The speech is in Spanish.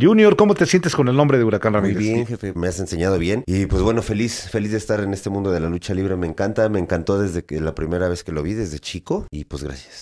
Junior, ¿cómo te sientes con el nombre de Huracán Ramírez? Muy bien, jefe, me has enseñado bien. Y pues bueno, feliz, feliz de estar en este mundo de la lucha libre. Me encanta, me encantó desde que la primera vez que lo vi, desde chico. Y pues gracias.